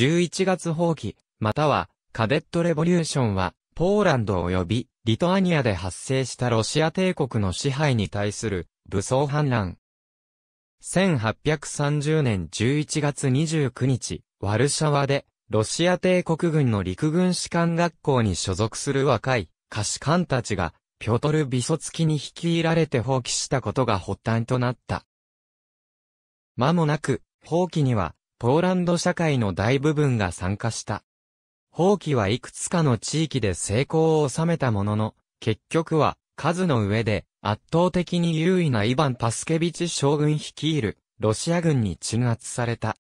11月放棄、または、カデットレボリューションは、ポーランド及び、リトアニアで発生したロシア帝国の支配に対する、武装反乱。1830年11月29日、ワルシャワで、ロシア帝国軍の陸軍士官学校に所属する若い、歌士官たちが、ピョトル・ビソツキに率いられて放棄したことが発端となった。間もなく、放棄には、ポーランド社会の大部分が参加した。放棄はいくつかの地域で成功を収めたものの、結局は数の上で圧倒的に優位なイヴァン・パスケビチ将軍率いるロシア軍に鎮圧された。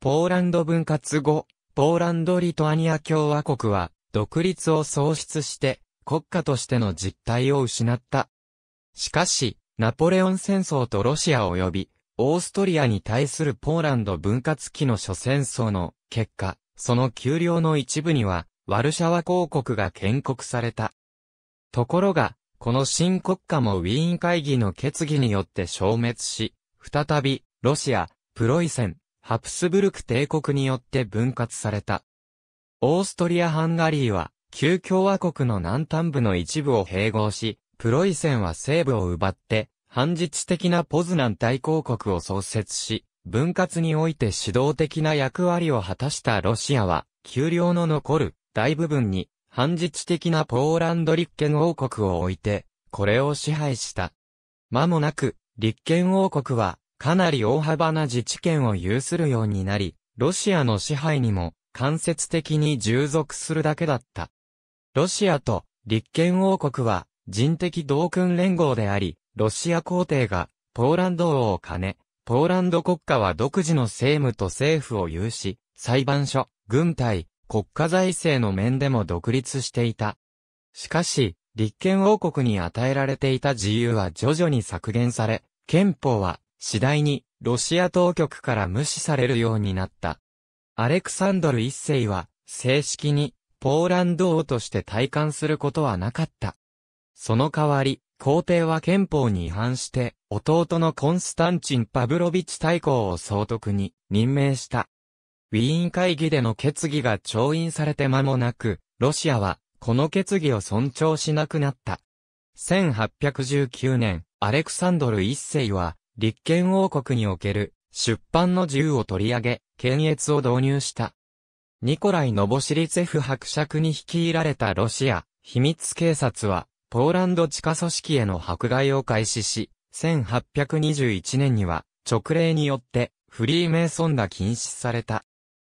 ポーランド分割後、ポーランド・リトアニア共和国は独立を喪失して国家としての実態を失った。しかし、ナポレオン戦争とロシア及びオーストリアに対するポーランド分割期の諸戦争の結果、その丘陵の一部には、ワルシャワ公国が建国された。ところが、この新国家もウィーン会議の決議によって消滅し、再び、ロシア、プロイセン、ハプスブルク帝国によって分割された。オーストリア・ハンガリーは、旧共和国の南端部の一部を併合し、プロイセンは西部を奪って、反日的なポズナン大公国を創設し、分割において指導的な役割を果たしたロシアは、丘陵の残る大部分に反日的なポーランド立憲王国を置いて、これを支配した。間もなく、立憲王国は、かなり大幅な自治権を有するようになり、ロシアの支配にも間接的に従属するだけだった。ロシアと立憲王国は人的同訓連合であり、ロシア皇帝が、ポーランド王を兼ね、ポーランド国家は独自の政務と政府を有し、裁判所、軍隊、国家財政の面でも独立していた。しかし、立憲王国に与えられていた自由は徐々に削減され、憲法は次第にロシア当局から無視されるようになった。アレクサンドル一世は正式にポーランド王として体感することはなかった。その代わり、皇帝は憲法に違反して、弟のコンスタンチン・パブロビチ大公を総督に任命した。ウィーン会議での決議が調印されて間もなく、ロシアは、この決議を尊重しなくなった。1819年、アレクサンドル一世は、立憲王国における出版の自由を取り上げ、検閲を導入した。ニコライ・ノボシリツェフ伯爵に率いられたロシア、秘密警察は、ポーランド地下組織への迫害を開始し、1821年には直令によってフリーメイソンが禁止された。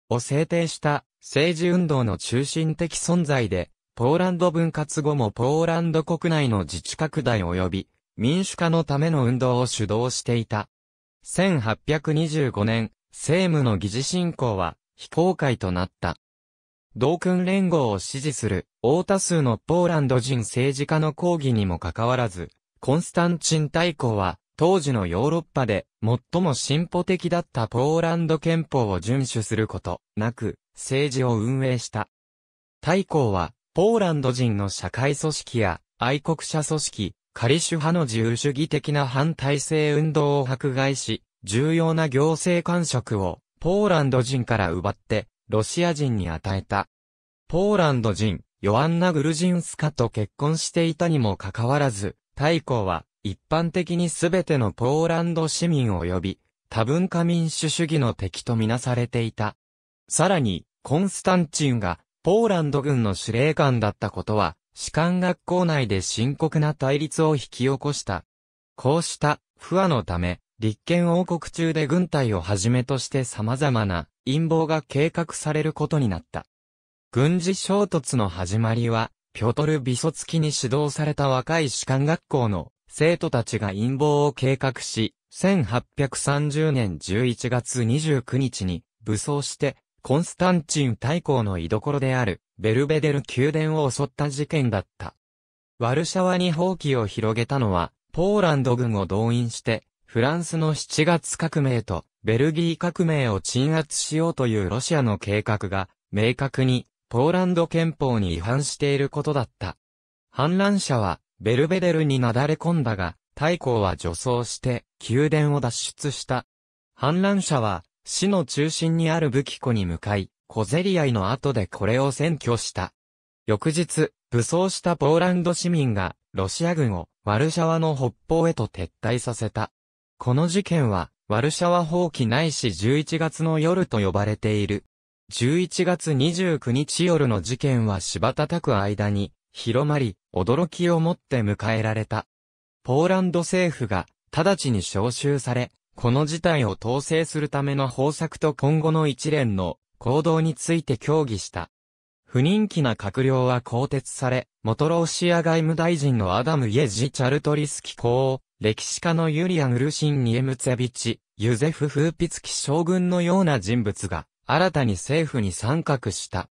を制定した政治運動の中心的存在で、ポーランド分割後もポーランド国内の自治拡大及び民主化のための運動を主導していた。1825年、政務の議事進行は非公開となった。同訓連合を支持する、大多数のポーランド人政治家の抗議にもかかわらず、コンスタンチン大公は、当時のヨーロッパで最も進歩的だったポーランド憲法を遵守することなく政治を運営した。大公はポーランド人の社会組織や愛国者組織、仮主派の自由主義的な反体制運動を迫害し、重要な行政官職をポーランド人から奪ってロシア人に与えた。ポーランド人、ヨアンナ・グルジンスカと結婚していたにもかかわらず、大公は一般的にすべてのポーランド市民及び多文化民主主義の敵とみなされていた。さらに、コンスタンチンがポーランド軍の司令官だったことは、士官学校内で深刻な対立を引き起こした。こうした不和のため、立憲王国中で軍隊をはじめとして様々な陰謀が計画されることになった。軍事衝突の始まりは、ピョトル・ビソツキに指導された若い士官学校の生徒たちが陰謀を計画し、1830年11月29日に武装して、コンスタンチン大公の居所であるベルベデル宮殿を襲った事件だった。ワルシャワに放棄を広げたのは、ポーランド軍を動員して、フランスの7月革命とベルギー革命を鎮圧しようというロシアの計画が、明確に、ポーランド憲法に違反していることだった。反乱者は、ベルベデルになだれ込んだが、大公は女装して、宮殿を脱出した。反乱者は、市の中心にある武器庫に向かい、小競り合いの後でこれを占拠した。翌日、武装したポーランド市民が、ロシア軍を、ワルシャワの北方へと撤退させた。この事件は、ワルシャワ放棄ないし11月の夜と呼ばれている。11月29日夜の事件は柴叩く間に、広まり、驚きをもって迎えられた。ポーランド政府が、直ちに招集され、この事態を統制するための方策と今後の一連の行動について協議した。不人気な閣僚は更迭され、元ロシア外務大臣のアダム・イェジ・チャルトリスキ公、歴史家のユリアン・ルシン・ニエムツェビチ、ユゼフ・フーピツキ将軍のような人物が、新たに政府に参画した。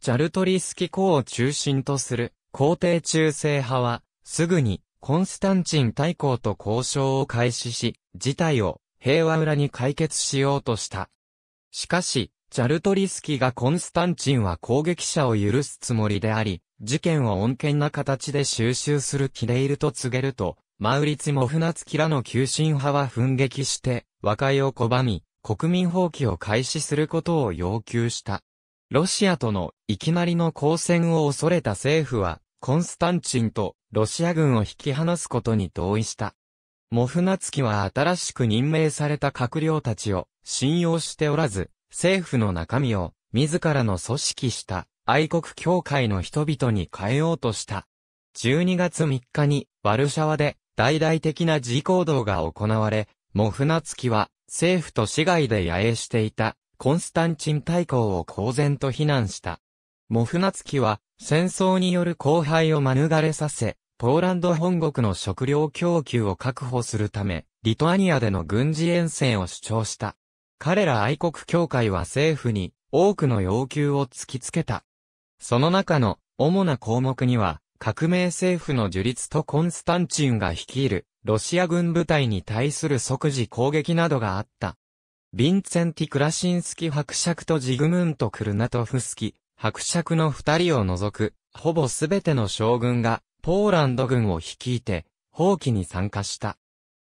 チャルトリスキ公を中心とする皇帝中世派は、すぐにコンスタンチン大公と交渉を開始し、事態を平和裏に解決しようとした。しかし、チャルトリスキがコンスタンチンは攻撃者を許すつもりであり、事件を穏健な形で収集する気でいると告げると、マウリツモフナツキらの急進派は奮撃して、和解を拒み、国民放棄を開始することを要求した。ロシアとのいきなりの交戦を恐れた政府は、コンスタンチンとロシア軍を引き離すことに同意した。モフナツキは新しく任命された閣僚たちを信用しておらず、政府の中身を自らの組織した愛国協会の人々に変えようとした。12月3日にワルシャワで大々的な自行動が行われ、モフナツキは政府と市外で野営していたコンスタンチン大公を公然と非難した。モフナツキは戦争による荒廃を免れさせ、ポーランド本国の食料供給を確保するため、リトアニアでの軍事遠征を主張した。彼ら愛国協会は政府に多くの要求を突きつけた。その中の主な項目には、革命政府の樹立とコンスタンチンが率いるロシア軍部隊に対する即時攻撃などがあった。ヴィンセンティ・クラシンスキ伯爵とジグムント・クルナトフスキ伯爵の二人を除く、ほぼすべての将軍がポーランド軍を率いて、放棄に参加した。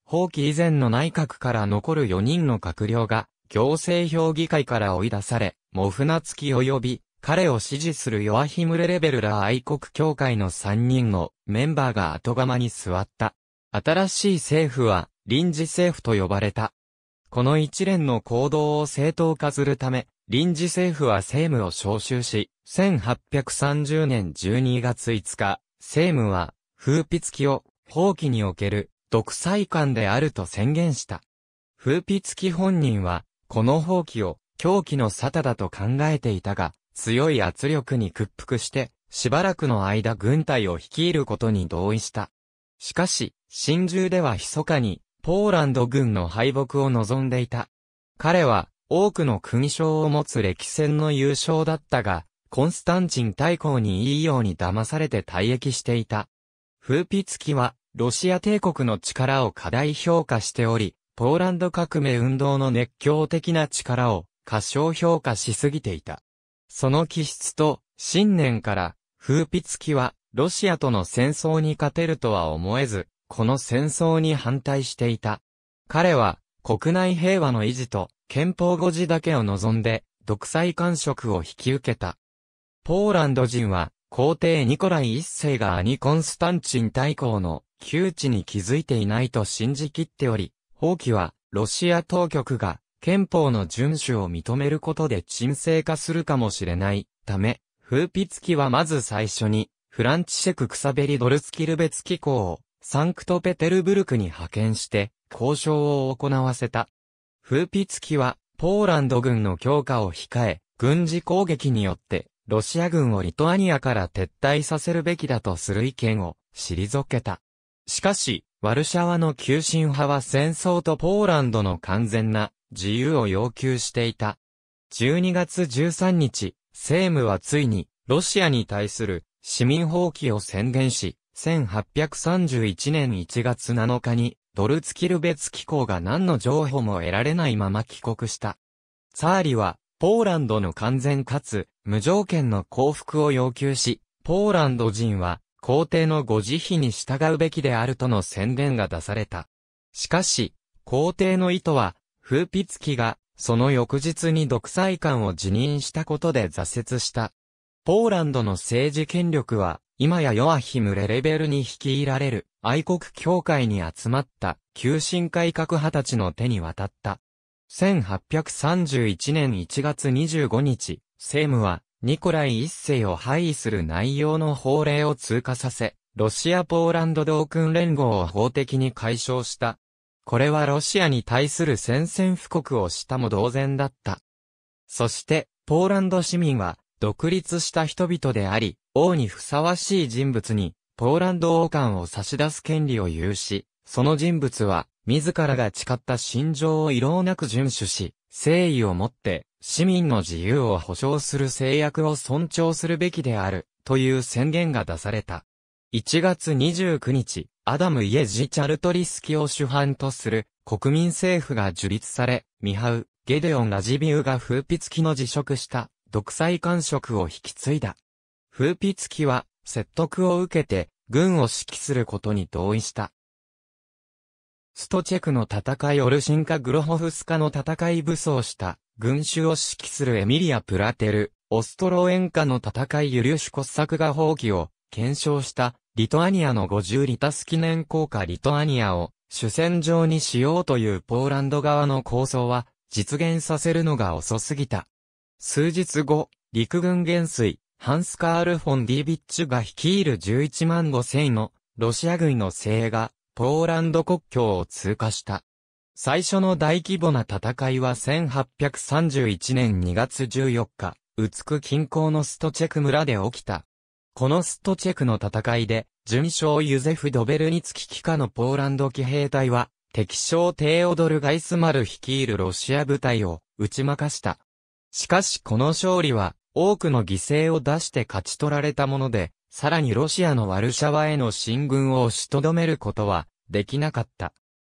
放棄以前の内閣から残る4人の閣僚が、行政評議会から追い出され、も船付き及び、彼を支持するヨアヒムレレベルら愛国協会の3人のメンバーが後釜に座った。新しい政府は臨時政府と呼ばれた。この一連の行動を正当化するため、臨時政府は政務を召集し、1830年12月5日、政務は風筆記を放棄における独裁官であると宣言した。風筆記本人はこの放棄を狂気の沙汰だと考えていたが、強い圧力に屈服して、しばらくの間軍隊を率いることに同意した。しかし、真珠では密かに、ポーランド軍の敗北を望んでいた。彼は、多くの勲章を持つ歴戦の優勝だったが、コンスタンチン大公にいいように騙されて退役していた。風ピツキは、ロシア帝国の力を過大評価しており、ポーランド革命運動の熱狂的な力を過小評価しすぎていた。その気質と信念から風筆機はロシアとの戦争に勝てるとは思えず、この戦争に反対していた。彼は国内平和の維持と憲法護持だけを望んで独裁官職を引き受けた。ポーランド人は皇帝ニコライ一世が兄コンスタンチン大公の窮地に気づいていないと信じきっており、王毅は、ロシア当局が憲法の遵守を認めることで沈静化するかもしれないため、風ーピツはまず最初に、フランチシェク・クサベリ・ドルスキルベツ機構を、サンクトペテルブルクに派遣して、交渉を行わせた。風ーピツは、ポーランド軍の強化を控え、軍事攻撃によって、ロシア軍をリトアニアから撤退させるべきだとする意見を、退けた。しかし、ワルシャワの急進派は戦争とポーランドの完全な自由を要求していた。12月13日、政務はついに、ロシアに対する市民放棄を宣言し、1831年1月7日に、ドルツキルベツ機構が何の情報も得られないまま帰国した。ツァーリは、ポーランドの完全かつ、無条件の降伏を要求し、ポーランド人は、皇帝のご慈悲に従うべきであるとの宣言が出された。しかし、皇帝の意図は、風筆記が、その翌日に独裁官を辞任したことで挫折した。ポーランドの政治権力は、今やヨアヒム・レレベルに率いられる、愛国協会に集まった、急進改革派たちの手に渡った。1831年1月25日、政務は、ニコライ一世を廃位する内容の法令を通過させ、ロシア・ポーランド同訓連合を法的に解消した。これはロシアに対する宣戦布告をしたも同然だった。そして、ポーランド市民は、独立した人々であり、王にふさわしい人物に、ポーランド王冠を差し出す権利を有し、その人物は、自らが誓った心情を異論なく遵守し、誠意をもって、市民の自由を保障する制約を尊重するべきである、という宣言が出された。1月29日、アダム・イエジ・チャルトリスキを主犯とする国民政府が樹立され、ミハウ、ゲデオン・ラジビウが風筆機の辞職した独裁官職を引き継いだ。風筆機は説得を受けて軍を指揮することに同意した。ストチェクの戦いオルシンカ・グロホフスカの戦い武装した群衆を指揮するエミリア・プラテル、オストロエンカの戦いユリュシュ・コッサクが放棄を検証したリトアニアの50リタス記念硬貨リトアニアを主戦場にしようというポーランド側の構想は実現させるのが遅すぎた。数日後、陸軍元帥、ハンスカール・フォン・ディービッチュが率いる11万5千のロシア軍の精鋭がポーランド国境を通過した。最初の大規模な戦いは1831年2月14日、ウツク近郊のストチェク村で起きた。このストチェクの戦いで、準将ユゼフ・ドベルニツキ機下のポーランド騎兵隊は、敵将テイオドル・ガイスマル率いるロシア部隊を打ち負かした。しかしこの勝利は、多くの犠牲を出して勝ち取られたもので、さらにロシアのワルシャワへの進軍を押しとどめることはできなかった。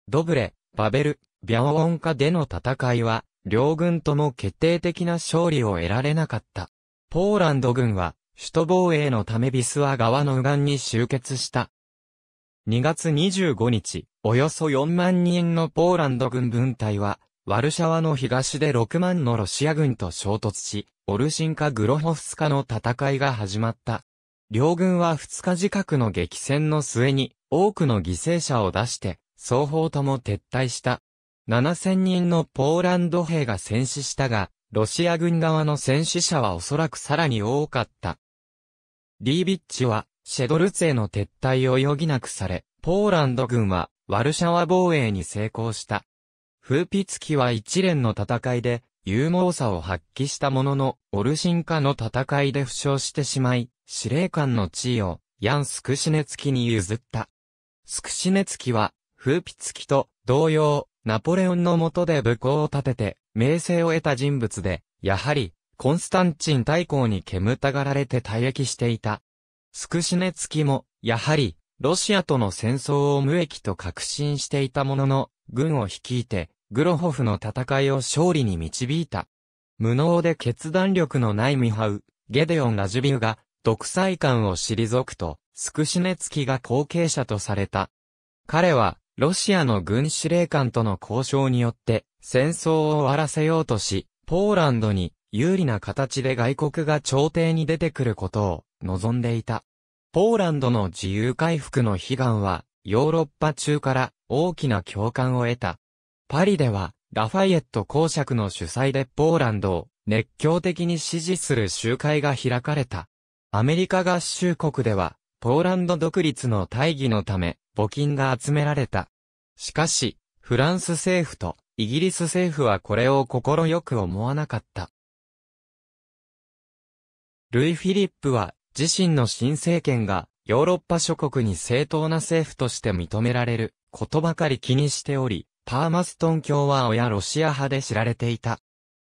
ドブレ、バベル、ビャオオンカでの戦いは、両軍とも決定的な勝利を得られなかった。ポーランド軍は、首都防衛のためビスワ川の右岸に集結した。2月25日、およそ4万人のポーランド軍分隊は、ワルシャワの東で6万のロシア軍と衝突し、オルシンカ・グロホフスカの戦いが始まった。両軍は2日近くの激戦の末に多くの犠牲者を出して、双方とも撤退した。7000人のポーランド兵が戦死したが、ロシア軍側の戦死者はおそらくさらに多かった。リービッチは、シェドルツへの撤退を余儀なくされ、ポーランド軍は、ワルシャワ防衛に成功した。フーピツキは一連の戦いで、勇猛さを発揮したものの、オルシンカの戦いで負傷してしまい、司令官の地位を、ヤン・スクシネツキに譲った。スクシネツキは、風ピツキと同様、ナポレオンの下で武功を立てて、名声を得た人物で、やはり、コンスタンチン大公に煙たがられて退役していた。スクシネツキも、やはり、ロシアとの戦争を無益と確信していたものの、軍を率いて、グロホフの戦いを勝利に導いた。無能で決断力のないミハウ、ゲデオン・ラジュビウが、独裁官を退くと、スクシネツキが後継者とされた。彼は、ロシアの軍司令官との交渉によって、戦争を終わらせようとし、ポーランドに、有利な形で外国が朝廷に出てくることを、望んでいた。ポーランドの自由回復の悲願は、ヨーロッパ中から、大きな共感を得た。パリでは、ラファイエット公爵の主催でポーランドを熱狂的に支持する集会が開かれた。アメリカ合衆国では、ポーランド独立の大義のため、募金が集められた。しかし、フランス政府とイギリス政府はこれを心よく思わなかった。ルイ・フィリップは自身の新政権がヨーロッパ諸国に正当な政府として認められることばかり気にしており、パーマストン共和親ロシア派で知られていた。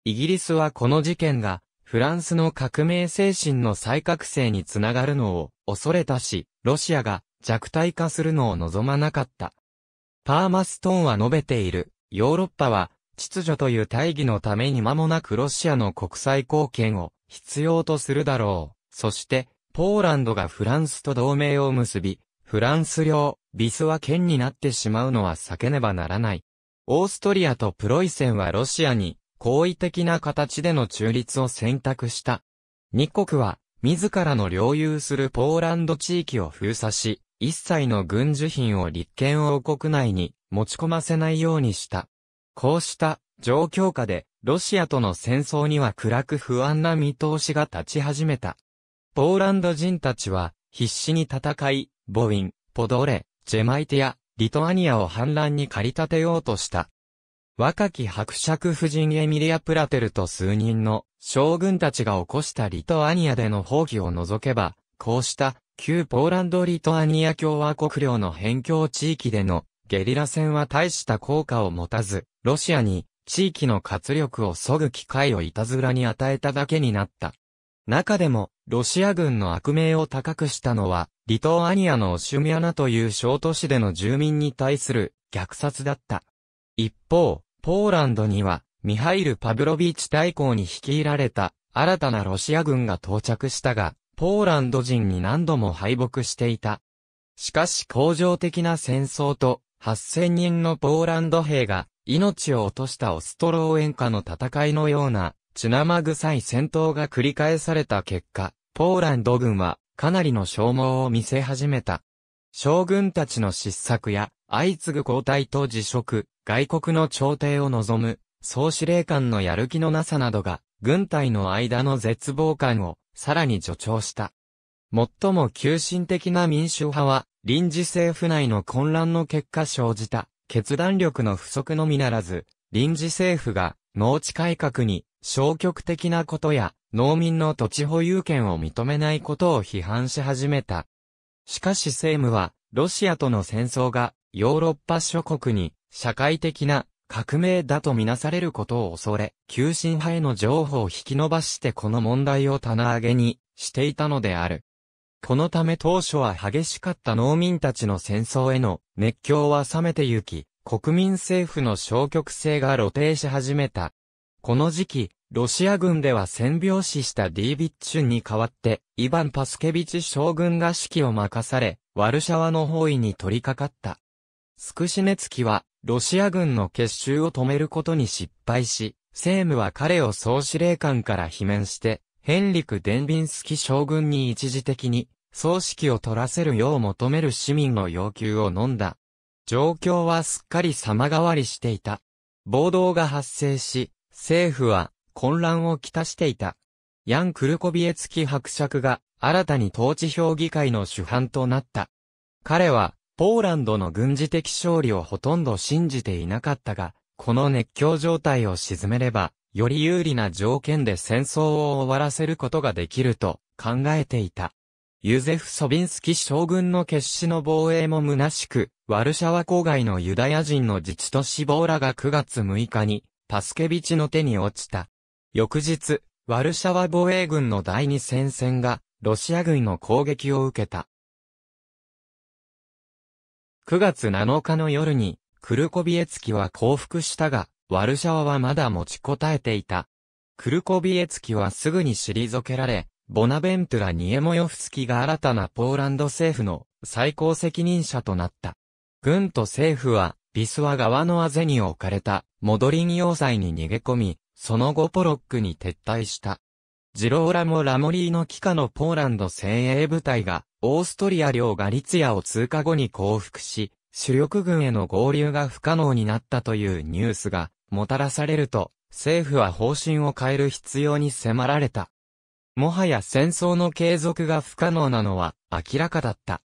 イギリスはこの事件が、フランスの革命精神の再覚醒につながるのを恐れたし、ロシアが弱体化するのを望まなかった。パーマストンは述べている、ヨーロッパは秩序という大義のために間もなくロシアの国際貢献を必要とするだろう。そして、ポーランドがフランスと同盟を結び、フランス領、ビスは県になってしまうのは避けねばならない。オーストリアとプロイセンはロシアに好意的な形での中立を選択した。二国は自らの領有するポーランド地域を封鎖し、一切の軍需品を立憲王国内に持ち込ませないようにした。こうした状況下でロシアとの戦争には暗く不安な見通しが立ち始めた。ポーランド人たちは必死に戦い、ボウィン、ポドレ、ジェマイティア、リトアニアを反乱に駆り立てようとした。若き伯爵夫人エミリア・プラテルと数人の将軍たちが起こしたリトアニアでの放棄を除けば、こうした旧ポーランド・リトアニア共和国領の辺境地域でのゲリラ戦は大した効果を持たず、ロシアに地域の活力を削ぐ機会をいたずらに与えただけになった。中でも、ロシア軍の悪名を高くしたのは、リトアニアのオシュミアナという小都市での住民に対する虐殺だった。一方、ポーランドには、ミハイル・パブロビーチ大公に率いられた新たなロシア軍が到着したが、ポーランド人に何度も敗北していた。しかし恒常的な戦争と8000人のポーランド兵が命を落としたオストロー演歌の戦いのような血生臭い戦闘が繰り返された結果、ポーランド軍はかなりの消耗を見せ始めた。将軍たちの失策や相次ぐ交代と辞職、外国の朝廷を望む総司令官のやる気のなさなどが軍隊の間の絶望感をさらに助長した。最も急進的な民主派は臨時政府内の混乱の結果生じた決断力の不足のみならず臨時政府が農地改革に消極的なことや農民の土地保有権を認めないことを批判し始めた。しかし政務は、ロシアとの戦争が、ヨーロッパ諸国に、社会的な、革命だとみなされることを恐れ、急進派への譲歩を引き伸ばしてこの問題を棚上げに、していたのである。このため当初は激しかった農民たちの戦争への熱狂は冷めてゆき、国民政府の消極性が露呈し始めた。この時期、ロシア軍では戦病死したディービッチュンに代わって、イヴァン・パスケビチ将軍が指揮を任され、ワルシャワの包囲に取り掛かった。スクシネツキは、ロシア軍の結集を止めることに失敗し、セームは彼を総司令官から罷免して、ヘンリク・デンビンスキ将軍に一時的に、葬式を取らせるよう求める市民の要求を飲んだ。状況はすっかり様変わりしていた。暴動が発生し、政府は混乱をきたしていた。ヤン・クルコビエツキ伯爵が新たに統治評議会の主犯となった。彼は、ポーランドの軍事的勝利をほとんど信じていなかったが、この熱狂状態を沈めれば、より有利な条件で戦争を終わらせることができると考えていた。ユゼフ・ソビンスキ将軍の決死の防衛も虚しく、ワルシャワ郊外のユダヤ人の自治都市ボーラが9月6日に、パスケビチの手に落ちた。翌日、ワルシャワ防衛軍の第二戦線が、ロシア軍の攻撃を受けた。9月7日の夜に、クルコビエツキは降伏したが、ワルシャワはまだ持ちこたえていた。クルコビエツキはすぐに退けられ、ボナベントラ・ニエモヨフスキが新たなポーランド政府の最高責任者となった。軍と政府は、ビスワ側のあぜに置かれた、モドリン要塞に逃げ込み、その後ポロックに撤退した。ジローラモ・ラモリーの機化のポーランド精鋭部隊が、オーストリア領ガリツヤを通過後に降伏し、主力軍への合流が不可能になったというニュースが、もたらされると、政府は方針を変える必要に迫られた。もはや戦争の継続が不可能なのは明らかだった。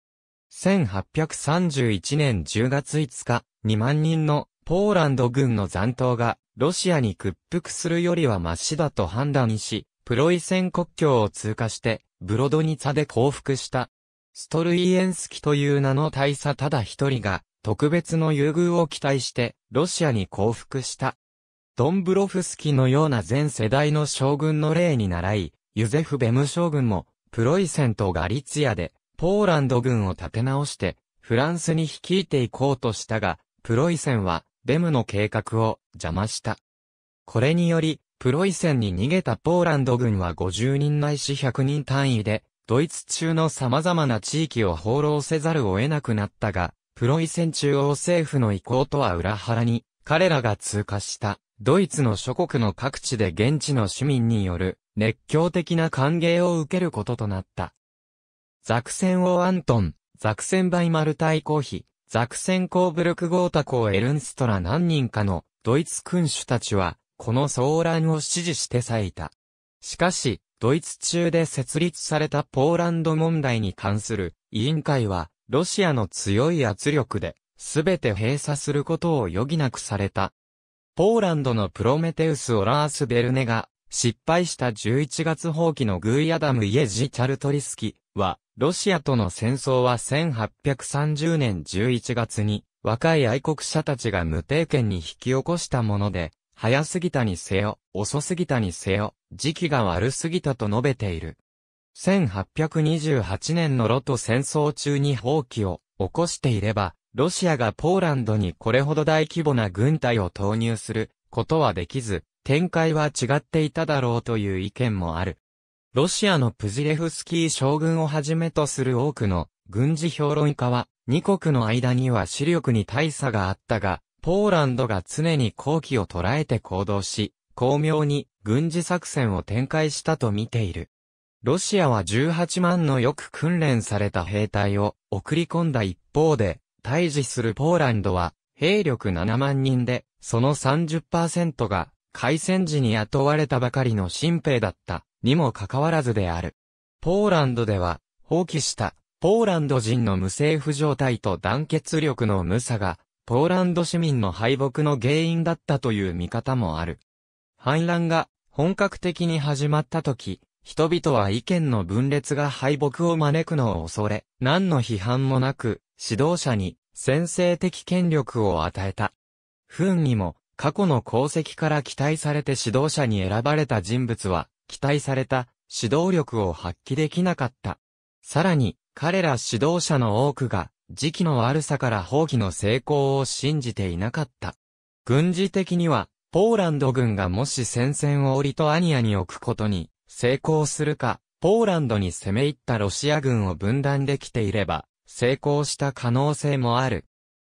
1831年10月5日、2万人のポーランド軍の残党がロシアに屈服するよりはマシだと判断し、プロイセン国境を通過して、ブロドニツァで降伏した。ストルイエンスキという名の大佐ただ一人が、特別の優遇を期待して、ロシアに降伏した。ドンブロフスキのような全世代の将軍の例に倣い、ユゼフ・ベム将軍も、プロイセンとガリツィで、ポーランド軍を立て直して、フランスに率いていこうとしたが、プロイセンは、ベムの計画を邪魔した。これにより、プロイセンに逃げたポーランド軍は50人内いし100人単位で、ドイツ中の様々な地域を放浪せざるを得なくなったが、プロイセン中央政府の意向とは裏腹に、彼らが通過した、ドイツの諸国の各地で現地の市民による、熱狂的な歓迎を受けることとなった。ザクセン・オアントン、ザクセン・バイマル対公費。ザクセンコーブルクゴータコーエルンストら何人かのドイツ君主たちは、この騒乱を支持して咲いた。しかし、ドイツ中で設立されたポーランド問題に関する委員会は、ロシアの強い圧力で、すべて閉鎖することを余儀なくされた。ポーランドのプロメテウス・オラース・ベルネが、失敗した11月放棄のグーアダム・イエジ・チャルトリスキは、ロシアとの戦争は1830年11月に、若い愛国者たちが無定権に引き起こしたもので、早すぎたにせよ、遅すぎたにせよ、時期が悪すぎたと述べている。1828年のロト戦争中に放棄を起こしていれば、ロシアがポーランドにこれほど大規模な軍隊を投入することはできず、展開は違っていただろうという意見もある。ロシアのプジレフスキー将軍をはじめとする多くの軍事評論家は、二国の間には視力に大差があったが、ポーランドが常に好機を捉えて行動し、巧妙に軍事作戦を展開したと見ている。ロシアは18万のよく訓練された兵隊を送り込んだ一方で、対峙するポーランドは兵力7万人で、その30%が開戦時に雇われたばかりの新兵だった、にもかかわらずである。ポーランドでは、放棄した、ポーランド人の無政府状態と団結力の無差が、ポーランド市民の敗北の原因だったという見方もある。反乱が本格的に始まった時、人々は意見の分裂が敗北を招くのを恐れ、何の批判もなく、指導者に先制的権力を与えた。不運にも、過去の功績から期待されて指導者に選ばれた人物は、期待された指導力を発揮できなかった。さらに、彼ら指導者の多くが、時期の悪さから放棄の成功を信じていなかった。軍事的には、ポーランド軍がもし戦線をリトアニアに置くことに成功するか、ポーランドに攻め入ったロシア軍を分断できていれば、成功した可能性もある。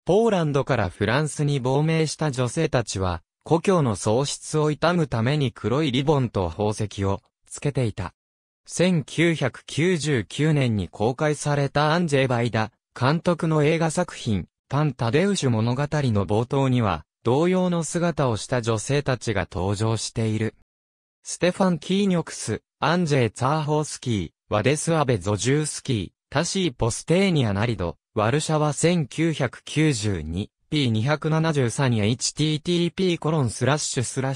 ポーランドからフランスに亡命した女性たちは、故郷の喪失を悼むために黒いリボンと宝石をつけていた。1999年に公開されたアンジェ・バイダ、監督の映画作品、パン・タデウシュ物語の冒頭には、同様の姿をした女性たちが登場している。ステファン・キーニョクス、アンジェ・ツァーホースキー、ワデス・アベ・ゾジュースキー、タシー・ポステーニア・ナリド、ワルシャワ 1992p273 http://www.historycy.org コロンススララッッシシュュスラ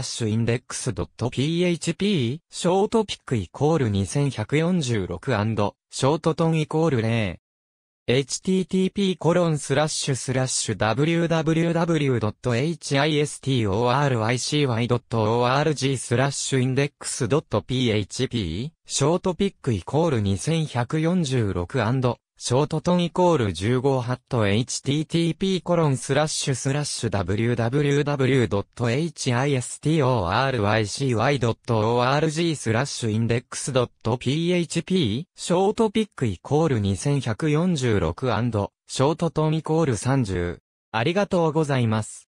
ッシュインデックス .php ショートピックイコール2146ショートトンイコール0 http://www.history.org スラッシュインデックス .php ショートピックイコール 2146& ショートトンイコール15ハット http コロンスラッシュスラッシュ www.historycy.org スラッシュインデックス .php ショートピックイコール2146ショートトンイコール30ありがとうございます。